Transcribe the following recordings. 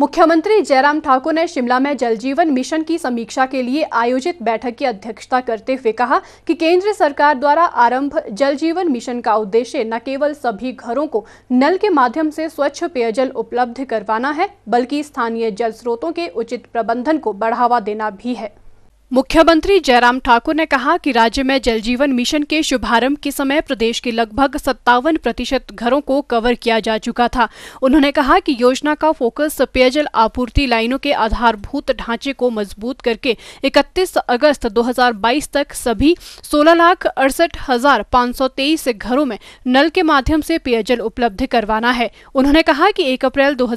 मुख्यमंत्री जयराम ठाकुर ने शिमला में जल जीवन मिशन की समीक्षा के लिए आयोजित बैठक की अध्यक्षता करते हुए कहा कि केंद्र सरकार द्वारा आरंभ जल जीवन मिशन का उद्देश्य न केवल सभी घरों को नल के माध्यम से स्वच्छ पेयजल उपलब्ध करवाना है बल्कि स्थानीय जल स्रोतों के उचित प्रबंधन को बढ़ावा देना भी है मुख्यमंत्री जयराम ठाकुर ने कहा कि राज्य में जल जीवन मिशन के शुभारंभ के समय प्रदेश के लगभग सत्तावन प्रतिशत घरों को कवर किया जा चुका था उन्होंने कहा कि योजना का फोकस पेयजल आपूर्ति लाइनों के आधारभूत ढांचे को मजबूत करके 31 अगस्त 2022 तक सभी सोलह लाख अड़सठ हजार पाँच घरों में नल के माध्यम से पेयजल उपलब्ध करवाना है उन्होंने कहा की एक अप्रैल दो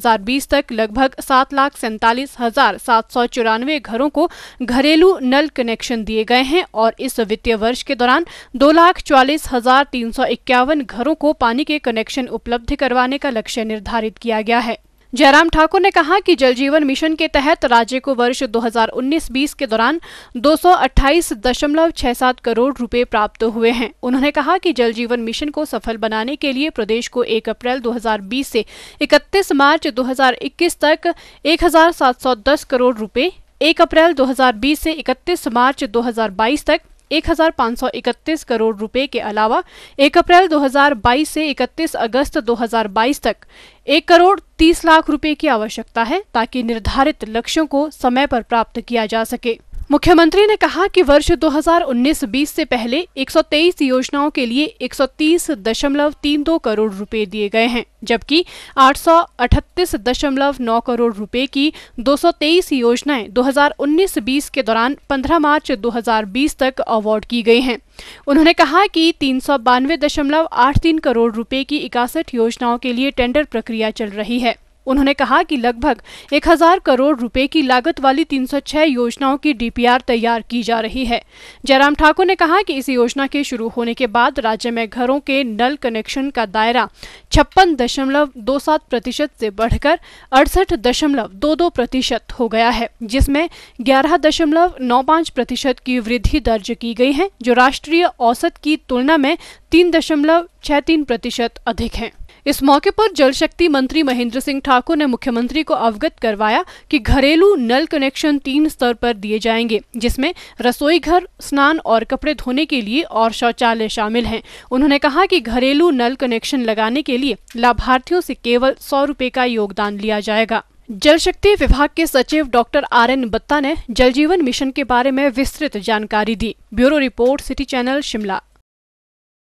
तक लगभग सात लाख सैंतालीस हजार सात सौ चौरानवे घरों को घरेलू नल कनेक्शन दिए गए हैं और इस वित्तीय वर्ष के दौरान दो लाख चालीस हजार तीन सौ इक्यावन घरों को पानी के कनेक्शन उपलब्ध करवाने का लक्ष्य निर्धारित किया गया है जयराम ठाकुर ने कहा कि जल जीवन मिशन के तहत राज्य को वर्ष 2019-20 के दौरान दो करोड़ रुपए प्राप्त हुए हैं उन्होंने कहा कि जल जीवन मिशन को सफल बनाने के लिए प्रदेश को 1 अप्रैल 2020 से 31 मार्च 2021 तक 1710 करोड़ रुपए एक अप्रैल 2020 से 31 मार्च 2022 तक 1531 करोड़ रुपए के अलावा 1 अप्रैल 2022 से 31 अगस्त 2022 तक 1 करोड़ 30 लाख रुपए की आवश्यकता है ताकि निर्धारित लक्ष्यों को समय पर प्राप्त किया जा सके मुख्यमंत्री ने कहा कि वर्ष 2019-20 से पहले 123 योजनाओं के लिए 130.32 करोड़ रुपए दिए गए हैं जबकि 838.9 करोड़ रुपए की 223 योजनाएं 2019-20 के दौरान 15 मार्च 2020 तक अवार्ड की गई हैं उन्होंने कहा कि तीन करोड़ रुपए की इकासठ योजनाओं के लिए टेंडर प्रक्रिया चल रही है उन्होंने कहा कि लगभग 1000 करोड़ रुपए की लागत वाली 306 योजनाओं की डीपीआर तैयार की जा रही है जयराम ठाकुर ने कहा कि इस योजना के शुरू होने के बाद राज्य में घरों के नल कनेक्शन का दायरा छप्पन दशमलव दो सात प्रतिशत से बढ़कर अड़सठ दशमलव दो दो प्रतिशत हो गया है जिसमें ग्यारह दशमलव नौ पाँच प्रतिशत की वृद्धि दर्ज की गई है जो राष्ट्रीय औसत की तुलना में तीन दशमलव छह तीन प्रतिशत अधिक है इस मौके पर जल शक्ति मंत्री महेंद्र सिंह ठाकुर ने मुख्यमंत्री को अवगत करवाया कि घरेलू नल कनेक्शन तीन स्तर पर दिए जाएंगे जिसमें रसोई घर स्नान और कपड़े धोने के लिए और शौचालय शामिल हैं उन्होंने कहा कि घरेलू नल कनेक्शन लगाने के लिए लाभार्थियों से केवल सौ रूपए का योगदान लिया जाएगा जल शक्ति विभाग के सचिव डॉक्टर आर एन बत्ता ने जल जीवन मिशन के बारे में विस्तृत जानकारी दी bureau report city channel Shimla